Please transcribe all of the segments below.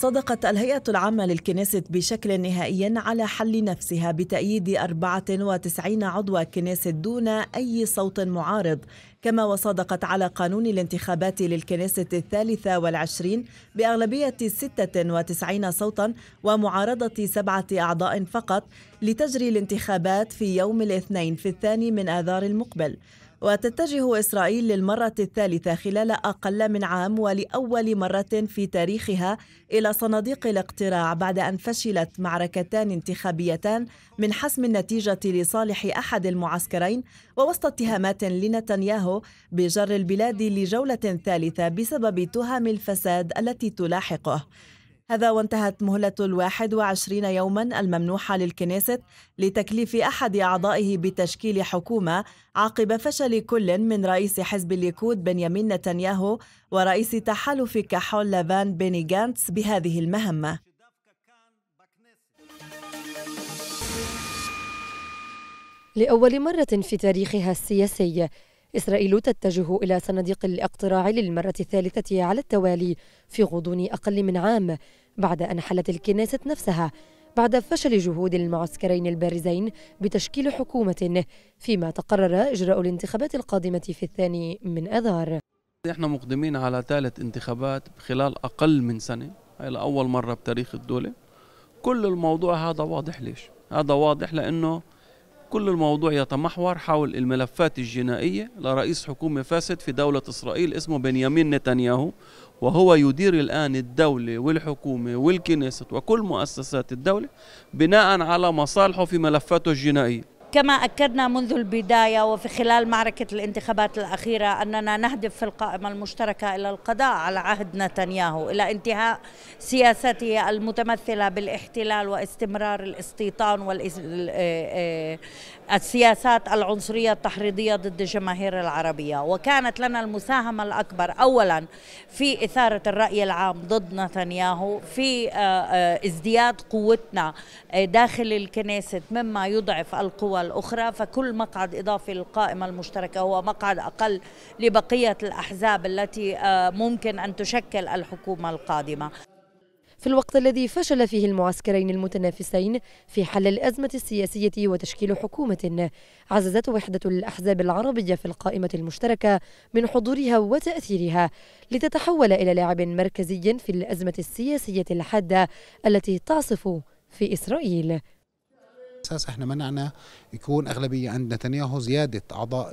صدقت الهيئة العامة للكنيسة بشكل نهائي على حل نفسها بتأييد 94 عضو كنيسة دون أي صوت معارض كما وصادقت على قانون الانتخابات للكنيسة الثالثة والعشرين بأغلبية 96 صوتا ومعارضة سبعة أعضاء فقط لتجري الانتخابات في يوم الاثنين في الثاني من آذار المقبل وتتجه إسرائيل للمرة الثالثة خلال أقل من عام ولأول مرة في تاريخها إلى صناديق الاقتراع بعد أن فشلت معركتان انتخابيتان من حسم النتيجة لصالح أحد المعسكرين ووسط اتهامات لنتنياهو بجر البلاد لجولة ثالثة بسبب تهم الفساد التي تلاحقه هذا وانتهت مهلة الواحد وعشرين يوما الممنوحة للكنيست لتكليف أحد أعضائه بتشكيل حكومة عقب فشل كل من رئيس حزب الليكود بنيامين نتنياهو ورئيس تحالف كحول لافان بيني جانتس بهذه المهمة لأول مرة في تاريخها السياسي إسرائيل تتجه إلى صناديق الاقتراع للمرة الثالثة على التوالي في غضون أقل من عام بعد أن حلت الكنيست نفسها بعد فشل جهود المعسكرين البارزين بتشكيل حكومة فيما تقرر إجراء الانتخابات القادمة في الثاني من أذار نحن مقدمين على ثالث انتخابات خلال أقل من سنة هي لأول مرة بتاريخ الدولة كل الموضوع هذا واضح ليش هذا واضح لأنه كل الموضوع يتمحور حول الملفات الجنائية لرئيس حكومة فاسد في دولة إسرائيل اسمه بنيامين نتنياهو وهو يدير الآن الدولة والحكومة والكنيسة وكل مؤسسات الدولة بناء على مصالحه في ملفاته الجنائية كما أكدنا منذ البداية وفي خلال معركة الانتخابات الأخيرة أننا نهدف في القائمة المشتركة إلى القضاء على عهد نتنياهو إلى انتهاء سياسته المتمثلة بالاحتلال واستمرار الاستيطان والسياسات آه، آه، العنصرية التحريضية ضد الجماهير العربية وكانت لنا المساهمة الأكبر أولا في إثارة الرأي العام ضد نتنياهو في آه، ازدياد قوتنا داخل الكنيسة مما يضعف القوى الدول الأخرى فكل مقعد إضافي للقائمة المشتركة هو مقعد أقل لبقية الأحزاب التي آه، ممكن أن تشكل الحكومة القادمة في الوقت الذي فشل فيه المعسكرين المتنافسين في حل الأزمة السياسية وتشكيل حكومة عززت وحدة الأحزاب العربية في القائمة المشتركة من حضورها وتأثيرها لتتحول إلى لاعب مركزي في الأزمة السياسية الحادة التي تعصف في إسرائيل الأساس احنا منعنا يكون أغلبية عند نتنياهو زيادة أعضاء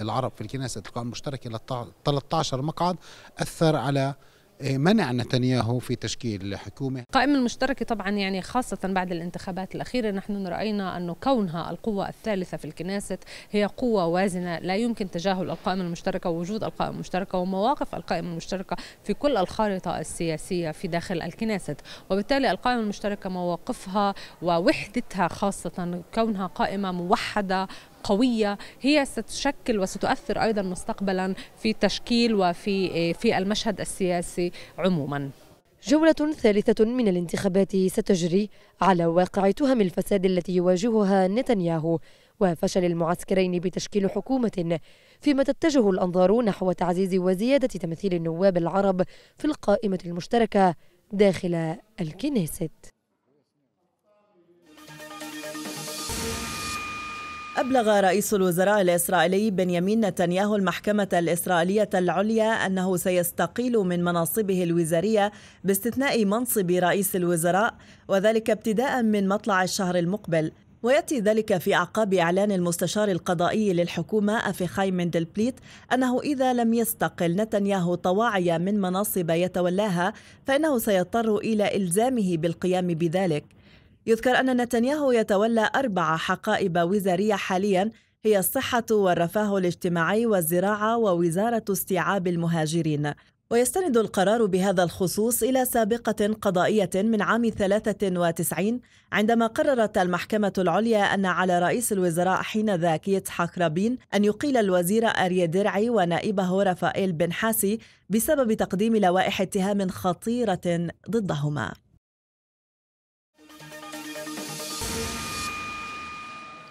العرب في الكنيسة القائمة المشتركة ل 13 مقعد أثر على إيه، منع نتنياهو في تشكيل حكومة القائمة المشتركة طبعا يعني خاصة بعد الانتخابات الأخيرة نحن رأينا أن كونها القوة الثالثة في الكنيسة هي قوة وازنة لا يمكن تجاهل القائمة المشتركة ووجود القائمة المشتركة ومواقف القائمة المشتركة في كل الخارطة السياسية في داخل الكنيسة وبالتالي القائمة المشتركة مواقفها ووحدتها خاصة كونها قائمة موحدة قوية هي ستشكل وستؤثر أيضا مستقبلا في تشكيل وفي آه، في المشهد السياسي عموما جولة ثالثة من الانتخابات ستجري على واقع تهم الفساد التي يواجهها نتنياهو وفشل المعسكرين بتشكيل حكومة فيما تتجه الأنظار نحو تعزيز وزيادة تمثيل النواب العرب في القائمة المشتركة داخل الكنيست أبلغ رئيس الوزراء الإسرائيلي بنيامين نتنياهو المحكمة الإسرائيلية العليا أنه سيستقيل من مناصبه الوزارية باستثناء منصب رئيس الوزراء وذلك ابتداء من مطلع الشهر المقبل وياتي ذلك في اعقاب اعلان المستشار القضائي للحكومه افيخاي مندلبليت انه اذا لم يستقل نتنياهو طواعي من مناصب يتولاها فانه سيضطر الى الزامه بالقيام بذلك يذكر أن نتنياهو يتولى أربع حقائب وزارية حاليا هي الصحة والرفاه الاجتماعي والزراعة ووزارة استيعاب المهاجرين ويستند القرار بهذا الخصوص إلى سابقة قضائية من عام 93 عندما قررت المحكمة العليا أن على رئيس الوزراء حينذاك يتحق رابين أن يقيل الوزير أريا درعي ونائبه رفائيل بن حاسي بسبب تقديم لوائح اتهام خطيرة ضدهما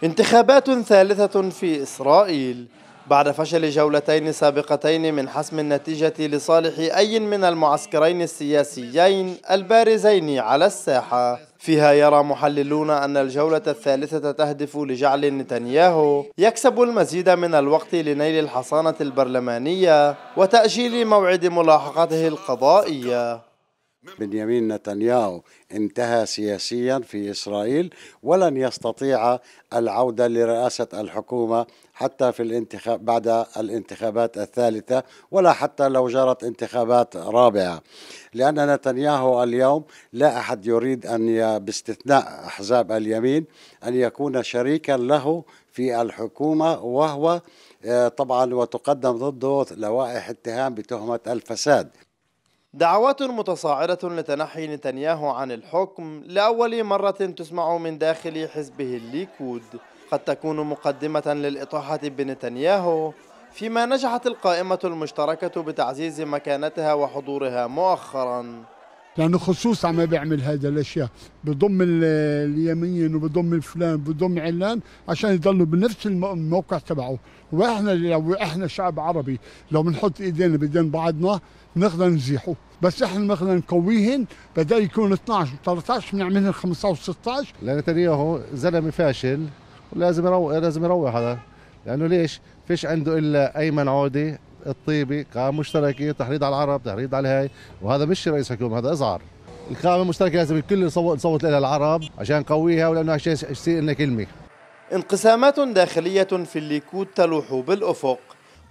انتخابات ثالثة في إسرائيل بعد فشل جولتين سابقتين من حسم النتيجة لصالح أي من المعسكرين السياسيين البارزين على الساحة فيها يرى محللون أن الجولة الثالثة تهدف لجعل نتنياهو يكسب المزيد من الوقت لنيل الحصانة البرلمانية وتأجيل موعد ملاحقته القضائية بنيامين نتنياهو انتهى سياسيا في اسرائيل ولن يستطيع العوده لرئاسه الحكومه حتى في الانتخاب بعد الانتخابات الثالثه ولا حتى لو جرت انتخابات رابعه لان نتنياهو اليوم لا احد يريد ان باستثناء احزاب اليمين ان يكون شريكا له في الحكومه وهو آه، طبعا وتقدم ضده لوائح اتهام بتهمه الفساد دعوات متصاعدة لتنحي نتنياهو عن الحكم لأول مرة تسمع من داخل حزبه الليكود قد تكون مقدمة للإطاحة بنتنياهو فيما نجحت القائمة المشتركة بتعزيز مكانتها وحضورها مؤخراً لانه خصوصا ما بيعمل هذا الاشياء بضم اليمين وبضم فلان بضم علان عشان يضلوا بنفس الموقع تبعه واحنا لو احنا شعب عربي لو بنحط ايدينا بايدين بعضنا بنقدر نزيحه بس احنا بنقدر نقويهن بدل يكون 12 و13 بنعملهم 15 و16 لنتنياهو زلمه فاشل ولازم يروح لازم يروح هذا لانه ليش؟ فيش عنده الا ايمن عوده الطيبه قائمه مشتركه تحريض على العرب تحريض على هاي وهذا مش رئيس حكومه هذا ازعر القائمه المشتركه لازم الكل يصوت نصوت لها العرب عشان نقويها ولانه عشان يصير لنا كلمه انقسامات داخليه في الليكود تلوح بالافق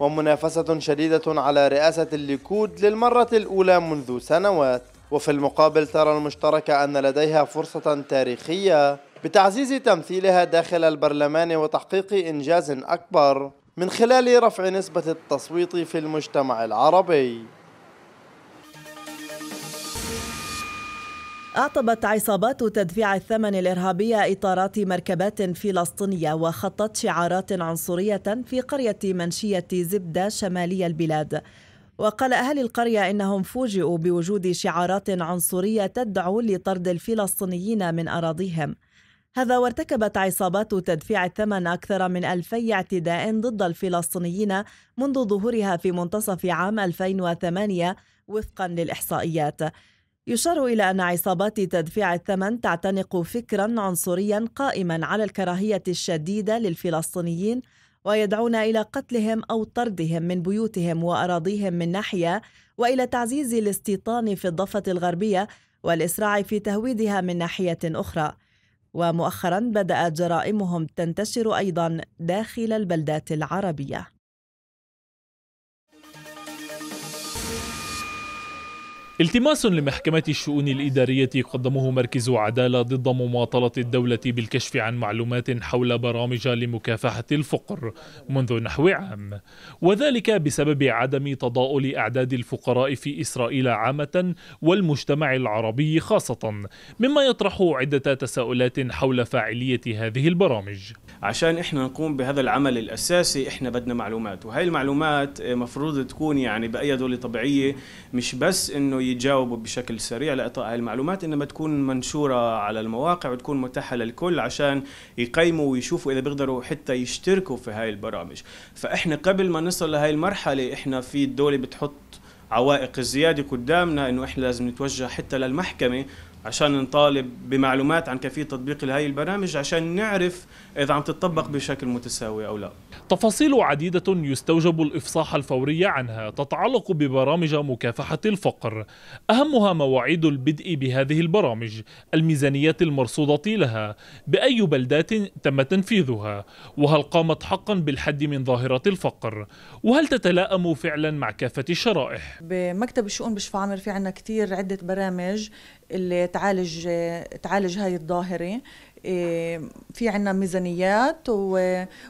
ومنافسه شديده على رئاسه الليكود للمره الاولى منذ سنوات وفي المقابل ترى المشتركه ان لديها فرصه تاريخيه بتعزيز تمثيلها داخل البرلمان وتحقيق انجاز اكبر من خلال رفع نسبة التصويت في المجتمع العربي أعطبت عصابات تدفيع الثمن الإرهابية إطارات مركبات فلسطينية وخطت شعارات عنصرية في قرية منشية زبدة شمالي البلاد وقال أهل القرية إنهم فوجئوا بوجود شعارات عنصرية تدعو لطرد الفلسطينيين من أراضيهم هذا وارتكبت عصابات تدفيع الثمن أكثر من ألفي اعتداء ضد الفلسطينيين منذ ظهورها في منتصف عام 2008 وفقا للإحصائيات يشار إلى أن عصابات تدفيع الثمن تعتنق فكرا عنصريا قائما على الكراهية الشديدة للفلسطينيين ويدعون إلى قتلهم أو طردهم من بيوتهم وأراضيهم من ناحية وإلى تعزيز الاستيطان في الضفة الغربية والإسراع في تهويدها من ناحية أخرى ومؤخرا بدأت جرائمهم تنتشر أيضا داخل البلدات العربية التماس لمحكمة الشؤون الإدارية قدمه مركز عدالة ضد مماطلة الدولة بالكشف عن معلومات حول برامج لمكافحة الفقر منذ نحو عام وذلك بسبب عدم تضاؤل أعداد الفقراء في إسرائيل عامة والمجتمع العربي خاصة مما يطرح عدة تساؤلات حول فاعلية هذه البرامج عشان إحنا نقوم بهذا العمل الأساسي إحنا بدنا معلومات وهي المعلومات مفروض تكون يعني بأي دولة طبيعية مش بس إنه يجاوبوا بشكل سريع لإعطاء هاي المعلومات إنما تكون منشورة على المواقع وتكون متاحة للكل عشان يقيموا ويشوفوا إذا بيقدروا حتى يشتركوا في هاي البرامج فإحنا قبل ما نصل لهي المرحلة إحنا في الدولة بتحط عوائق زيادة قدامنا إنه إحنا لازم نتوجه حتى للمحكمة عشان نطالب بمعلومات عن كيفيه تطبيق هذه البرامج عشان نعرف اذا عم تطبق بشكل متساوي او لا. تفاصيل عديده يستوجب الافصاح الفوري عنها تتعلق ببرامج مكافحه الفقر، اهمها مواعيد البدء بهذه البرامج، الميزانيات المرصوده لها، باي بلدات تم تنفيذها، وهل قامت حقا بالحد من ظاهره الفقر، وهل تتلائم فعلا مع كافه الشرائح؟ بمكتب الشؤون بشفع عامر في عندنا كثير عده برامج اللي تعالج تعالج هاي الظاهره إيه، في عنا ميزانيات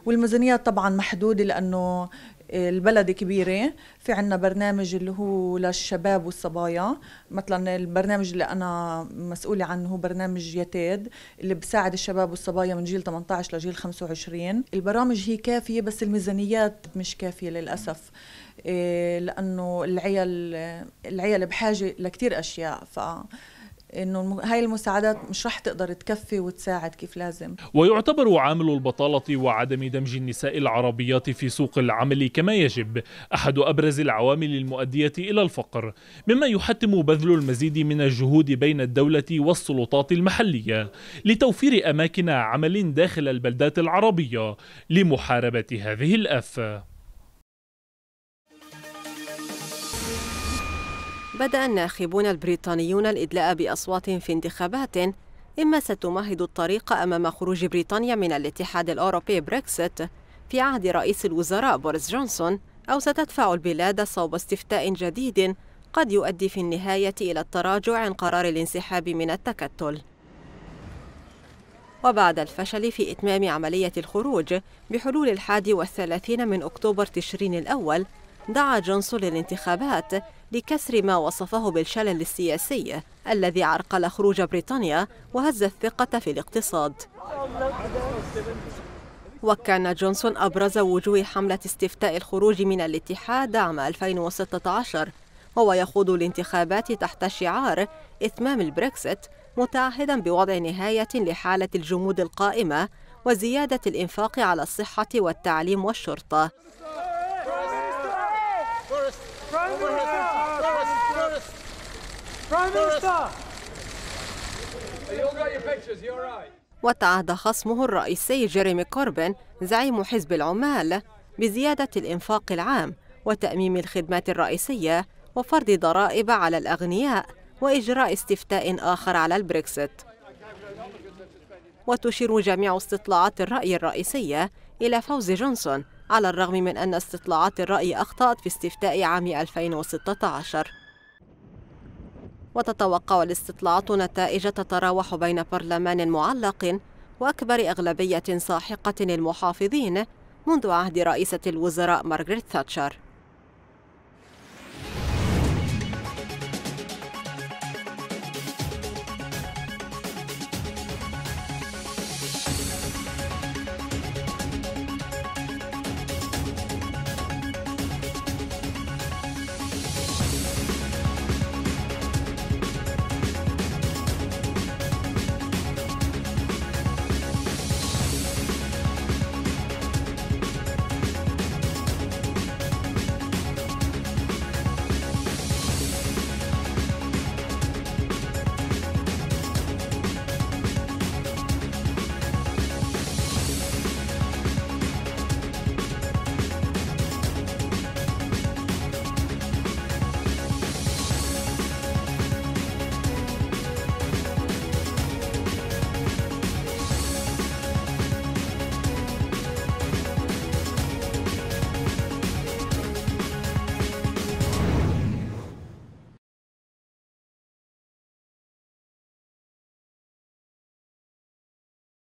والميزانيات طبعا محدوده لانه إيه، البلد كبيرة في عنا برنامج اللي هو للشباب والصبايا مثلا البرنامج اللي أنا مسؤولة عنه هو برنامج يتيد اللي بساعد الشباب والصبايا من جيل 18 لجيل 25 البرامج هي كافية بس الميزانيات مش كافية للأسف إيه، لأنه العيال العيال بحاجة لكتير أشياء ف انه هاي المساعدات مش رح تقدر تكفي وتساعد كيف لازم ويعتبر عامل البطاله وعدم دمج النساء العربيات في سوق العمل كما يجب احد ابرز العوامل المؤديه الى الفقر مما يحتم بذل المزيد من الجهود بين الدوله والسلطات المحليه لتوفير اماكن عمل داخل البلدات العربيه لمحاربه هذه الافه بدأ الناخبون البريطانيون الإدلاء بأصوات في انتخابات إما ستمهد الطريق أمام خروج بريطانيا من الاتحاد الأوروبي بريكسيت في عهد رئيس الوزراء بوريس جونسون أو ستدفع البلاد صوب استفتاء جديد قد يؤدي في النهاية إلى التراجع عن قرار الانسحاب من التكتل وبعد الفشل في إتمام عملية الخروج بحلول الحادي والثلاثين من أكتوبر تشرين الأول دعا جونسون للانتخابات لكسر ما وصفه بالشلل السياسي الذي عرقل خروج بريطانيا وهز الثقة في الاقتصاد وكان جونسون أبرز وجوه حملة استفتاء الخروج من الاتحاد عام 2016 وهو يخوض الانتخابات تحت شعار إتمام البريكسيت متعهدا بوضع نهاية لحالة الجمود القائمة وزيادة الإنفاق على الصحة والتعليم والشرطة Prime Minister! خصمه الرئيسي جيريمي كوربن زعيم حزب العمال بزيادة الإنفاق العام وتأميم الخدمات الرئيسية وفرض ضرائب على الأغنياء وإجراء استفتاء آخر على البريكسيت وتشير جميع استطلاعات الرأي الرئيسية إلى فوز جونسون على الرغم من أن استطلاعات الرأي أخطأت في استفتاء عام 2016 وتتوقع الاستطلاعات نتائج تتراوح بين برلمان معلق وأكبر أغلبية ساحقة للمحافظين منذ عهد رئيسة الوزراء مارغريت تاتشر